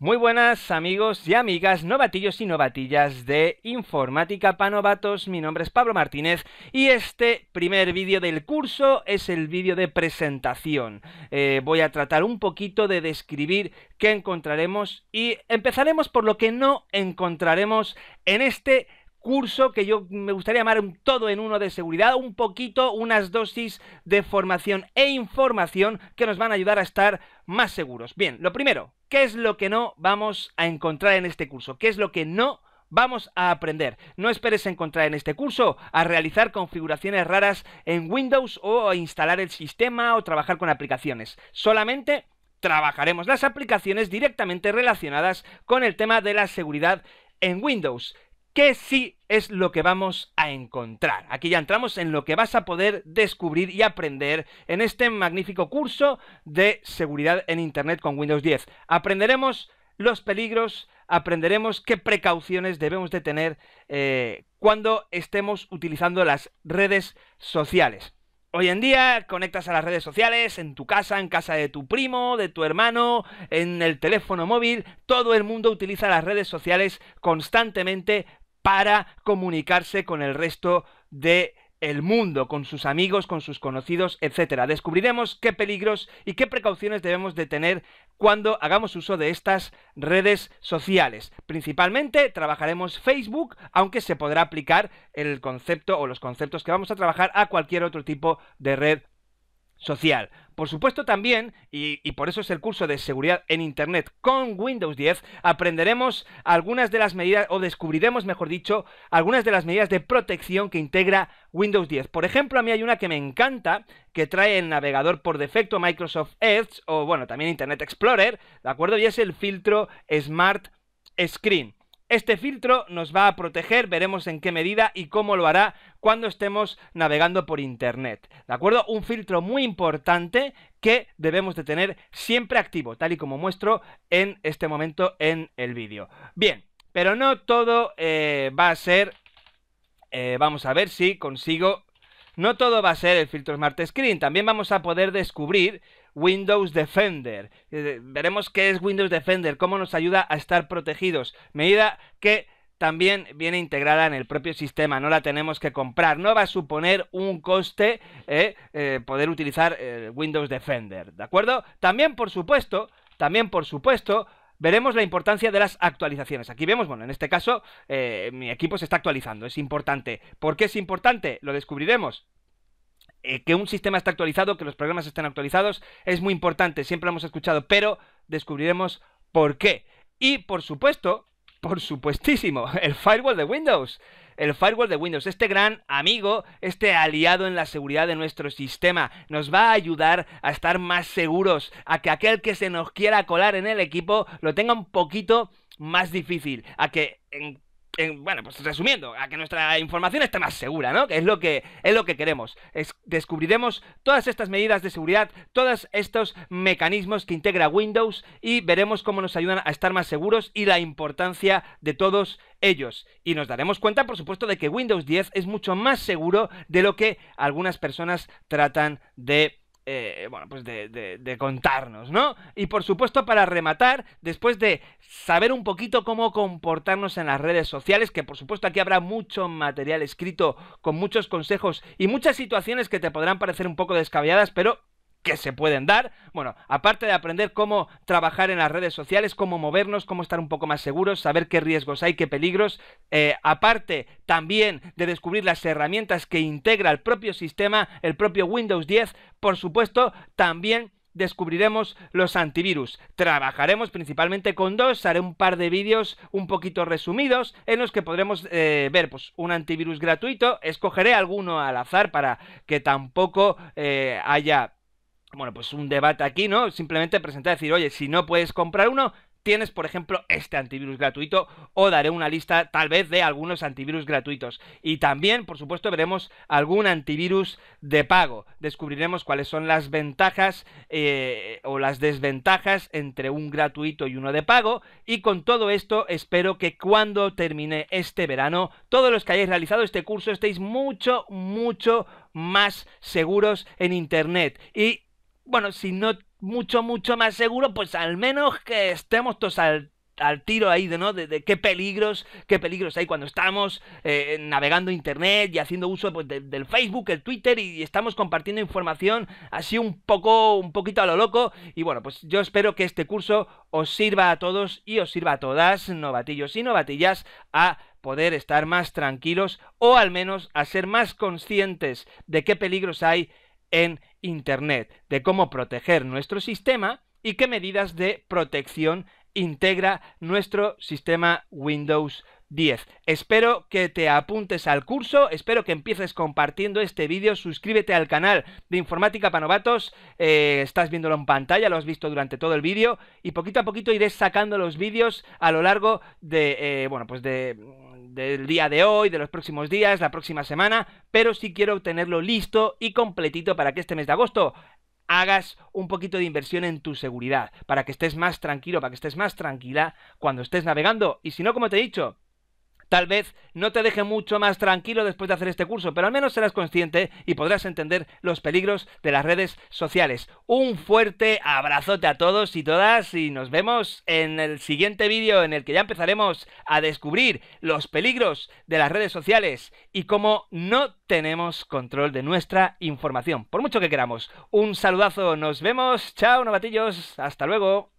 Muy buenas amigos y amigas, novatillos y novatillas de Informática para Novatos, mi nombre es Pablo Martínez y este primer vídeo del curso es el vídeo de presentación. Eh, voy a tratar un poquito de describir qué encontraremos y empezaremos por lo que no encontraremos en este curso que yo me gustaría llamar un todo en uno de seguridad, un poquito, unas dosis de formación e información que nos van a ayudar a estar más seguros. Bien, lo primero, ¿qué es lo que no vamos a encontrar en este curso? ¿Qué es lo que no vamos a aprender. No esperes encontrar en este curso a realizar configuraciones raras en Windows o a instalar el sistema o trabajar con aplicaciones. Solamente trabajaremos las aplicaciones directamente relacionadas con el tema de la seguridad en Windows. ¿Qué sí es lo que vamos a encontrar? Aquí ya entramos en lo que vas a poder descubrir y aprender en este magnífico curso de seguridad en Internet con Windows 10. Aprenderemos los peligros, aprenderemos qué precauciones debemos de tener eh, cuando estemos utilizando las redes sociales. Hoy en día conectas a las redes sociales, en tu casa, en casa de tu primo, de tu hermano, en el teléfono móvil, todo el mundo utiliza las redes sociales constantemente para comunicarse con el resto de el mundo, con sus amigos, con sus conocidos, etcétera. Descubriremos qué peligros y qué precauciones debemos de tener cuando hagamos uso de estas redes sociales. Principalmente trabajaremos Facebook, aunque se podrá aplicar el concepto o los conceptos que vamos a trabajar a cualquier otro tipo de red social. Por supuesto también, y, por eso es el curso de seguridad en Internet con Windows 10, aprenderemos algunas de las medidas, o descubriremos, mejor dicho, algunas de las medidas de protección que integra Windows 10. Por ejemplo, a mí hay una que me encanta, que trae el navegador por defecto Microsoft Edge, o bueno, también Internet Explorer, ¿de acuerdo? Y es el filtro Smart Screen. Este filtro nos va a proteger, veremos en qué medida y cómo lo hará cuando estemos navegando por Internet. ¿De acuerdo? Un filtro muy importante que debemos de tener siempre activo, tal y como muestro en este momento en el vídeo. Bien, pero no todo eh, va a ser... Eh, vamos a ver si consigo no todo va a ser el filtro Smart Screen, también vamos a poder descubrir Windows Defender. Eh, veremos qué es Windows Defender, cómo nos ayuda a estar protegidos. Medida que también viene integrada en el propio sistema, no la tenemos que comprar, no va a suponer un coste eh, eh, poder utilizar Windows Defender, ¿de acuerdo? También, por supuesto, también, por supuesto, veremos la importancia de las actualizaciones. Aquí vemos, bueno, en este caso, mi equipo se está actualizando, es importante. ¿Por qué es importante? Lo descubriremos eh, que un sistema está actualizado, que los programas están actualizados, es muy importante, siempre lo hemos escuchado, pero descubriremos por qué. Y por supuesto, por supuestísimo, el firewall de Windows. El firewall de Windows, este gran amigo, este aliado en la seguridad de nuestro sistema, nos va a ayudar a estar más seguros, a que aquel que se nos quiera colar en el equipo lo tenga un poquito más difícil, a que bueno, pues resumiendo, a que nuestra información esté más segura, ¿no? Que es lo que, es lo que queremos. descubriremos todas estas medidas de seguridad, todos estos mecanismos que integra Windows y veremos cómo nos ayudan a estar más seguros y la importancia de todos ellos. Y nos daremos cuenta, por supuesto, de que Windows 10 es mucho más seguro de lo que algunas personas tratan de eh, bueno, pues de, de, de, contarnos, ¿no? Y por supuesto, para rematar, después de saber un poquito cómo comportarnos en las redes sociales, que por supuesto aquí habrá mucho material escrito con muchos consejos y muchas situaciones que te podrán parecer un poco descabelladas, pero que se pueden dar. Bueno, aparte de aprender cómo trabajar en las redes sociales, cómo movernos, cómo estar un poco más seguros, saber qué riesgos hay, qué peligros, eh, aparte también de descubrir las herramientas que integra el propio sistema, el propio Windows 10, por supuesto, también descubriremos los antivirus. Trabajaremos principalmente con dos, haré un par de vídeos un poquito resumidos en los que podremos eh, ver pues, un antivirus gratuito, escogeré alguno al azar para que tampoco eh, haya bueno, pues un debate aquí, ¿no? Simplemente presentar, decir, oye, si no puedes comprar uno, tienes, por ejemplo, este antivirus gratuito o daré una lista tal vez de algunos antivirus gratuitos. Y también, por supuesto, veremos algún antivirus de pago. Descubriremos cuáles son las ventajas eh, o las desventajas entre un gratuito y uno de pago. Y con todo esto, espero que cuando termine este verano, todos los que hayáis realizado este curso estéis mucho, mucho más seguros en Internet y bueno, si no mucho, mucho más seguro, pues al menos que estemos todos al, tiro ahí de no de, qué peligros qué peligros hay cuando estamos eh, navegando internet y haciendo uso pues, del Facebook el Twitter y, y, estamos compartiendo información así un poco un poquito a lo loco y bueno pues yo espero que este curso os sirva a todos y os sirva a todas novatillos y novatillas a poder estar más tranquilos o al menos a ser más conscientes de qué peligros hay en Internet, de cómo proteger nuestro sistema y qué medidas de protección integra nuestro sistema Windows 10. Espero que te apuntes al curso, espero que empieces compartiendo este vídeo, suscríbete al canal de Informática para Novatos, eh, estás viéndolo en pantalla, lo has visto durante todo el vídeo y poquito a poquito iré sacando los vídeos a lo largo de, eh, bueno, pues de del día de hoy, de los próximos días, la próxima semana, pero sí quiero tenerlo listo y completito para que este mes de agosto hagas un poquito de inversión en tu seguridad, para que estés más tranquilo, para que estés más tranquila cuando estés navegando. Y si no, como te he dicho, Tal vez no te deje mucho más tranquilo después de hacer este curso, pero al menos serás consciente y podrás entender los peligros de las redes sociales. Un fuerte abrazote a todos y todas y nos vemos en el siguiente vídeo en el que ya empezaremos a descubrir los peligros de las redes sociales y cómo no tenemos control de nuestra información, por mucho que queramos. Un saludazo, nos vemos, chao novatillos, hasta luego.